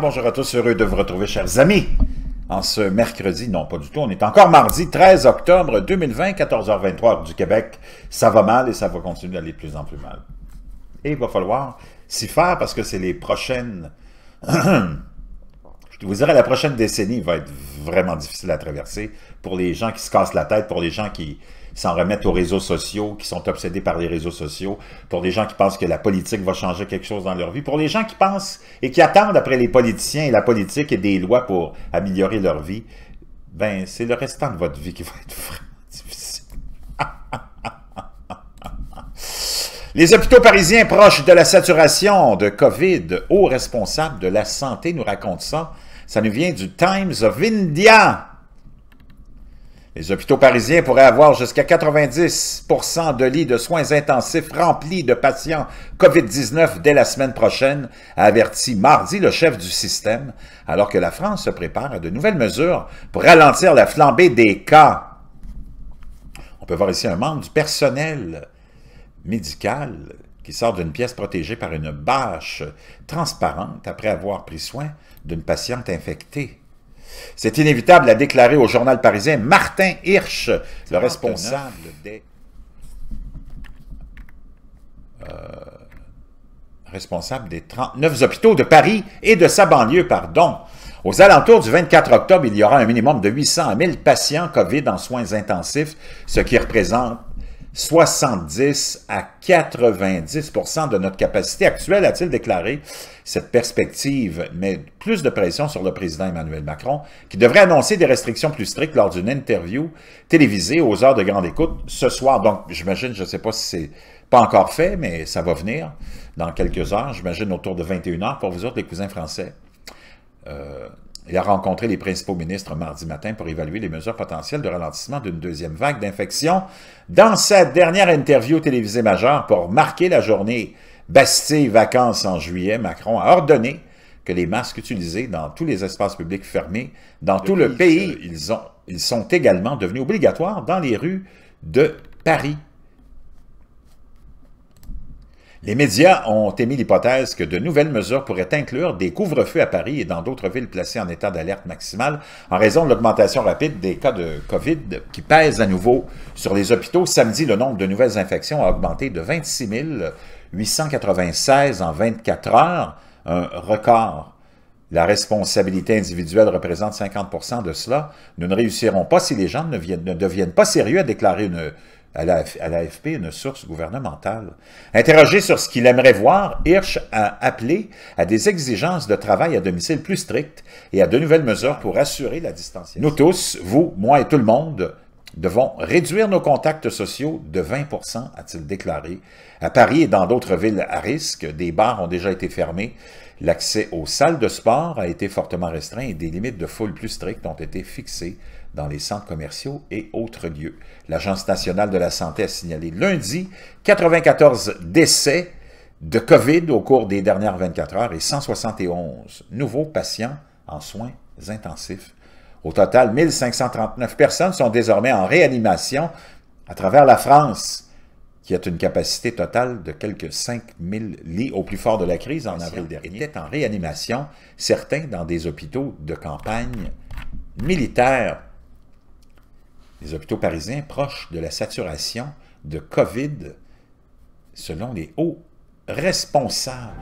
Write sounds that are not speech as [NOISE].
bonjour à tous, heureux de vous retrouver, chers amis, en ce mercredi, non pas du tout, on est encore mardi, 13 octobre 2020, 14h23 du Québec. Ça va mal et ça va continuer d'aller de plus en plus mal. Et il va falloir s'y faire parce que c'est les prochaines... [CLEARS THROAT] Je vous dirais, la prochaine décennie va être vraiment difficile à traverser pour les gens qui se cassent la tête, pour les gens qui s'en remettent aux réseaux sociaux, qui sont obsédés par les réseaux sociaux, pour les gens qui pensent que la politique va changer quelque chose dans leur vie, pour les gens qui pensent et qui attendent après les politiciens et la politique et des lois pour améliorer leur vie, ben c'est le restant de votre vie qui va être vraiment [LAUGHS] difficile. Les hôpitaux parisiens proches de la saturation de COVID, hauts responsables de la santé nous racontent ça. Ça nous vient du Times of India. Les hôpitaux parisiens pourraient avoir jusqu'à 90 de lits de soins intensifs remplis de patients COVID-19 dès la semaine prochaine, a averti mardi le chef du système, alors que la France se prépare à de nouvelles mesures pour ralentir la flambée des cas. On peut voir ici un membre du personnel médical qui sort d'une pièce protégée par une bâche transparente après avoir pris soin d'une patiente infectée. C'est inévitable, a déclaré au journal parisien Martin Hirsch, le responsable des... Euh, responsable des 39 hôpitaux de Paris et de sa banlieue, pardon. Aux alentours du 24 octobre, il y aura un minimum de 800 à 1000 patients COVID en soins intensifs, ce qui représente 70 à 90 de notre capacité actuelle, a-t-il déclaré. Cette perspective mais plus de pression sur le président Emmanuel Macron, qui devrait annoncer des restrictions plus strictes lors d'une interview télévisée aux heures de grande écoute ce soir. Donc, j'imagine, je ne sais pas si c'est pas encore fait, mais ça va venir dans quelques heures, j'imagine autour de 21 heures pour vous autres, les cousins français. Euh, il a rencontré les principaux ministres mardi matin pour évaluer les mesures potentielles de ralentissement d'une deuxième vague d'infection. Dans sa dernière interview télévisée majeure pour marquer la journée Bastille vacances en juillet, Macron a ordonné que les masques utilisés dans tous les espaces publics fermés dans tout le pays, ils, ont, ils sont également devenus obligatoires dans les rues de Paris. Les médias ont émis l'hypothèse que de nouvelles mesures pourraient inclure des couvre-feux à Paris et dans d'autres villes placées en état d'alerte maximale en raison de l'augmentation rapide des cas de COVID qui pèsent à nouveau sur les hôpitaux. Samedi, le nombre de nouvelles infections a augmenté de 26 896 en 24 heures, un record. La responsabilité individuelle représente 50 de cela. Nous ne réussirons pas si les gens ne, deviennent pas sérieux, à déclarer une à l'AFP, une source gouvernementale. Interrogé sur ce qu'il aimerait voir, Hirsch a appelé à des exigences de travail à domicile plus strictes et à de nouvelles mesures pour assurer la distanciation. Nous tous, vous, moi et tout le monde, devons réduire nos contacts sociaux de 20 a-t-il déclaré. À Paris et dans d'autres villes à risque, des bars ont déjà été fermés, l'accès aux salles de sport a été fortement restreint et des limites de foule plus strictes ont été fixées dans les centres commerciaux et autres lieux. L'Agence nationale de la santé a signalé lundi 94 décès de COVID au cours des dernières 24 heures et 171 nouveaux patients en soins intensifs au total, 1539 personnes sont désormais en réanimation à travers la France, qui a une capacité totale de quelques 5000 lits au plus fort de la crise en avril dernier, étaient en réanimation, certains dans des hôpitaux de campagne militaires. Les hôpitaux parisiens proches de la saturation de COVID, selon les hauts responsables.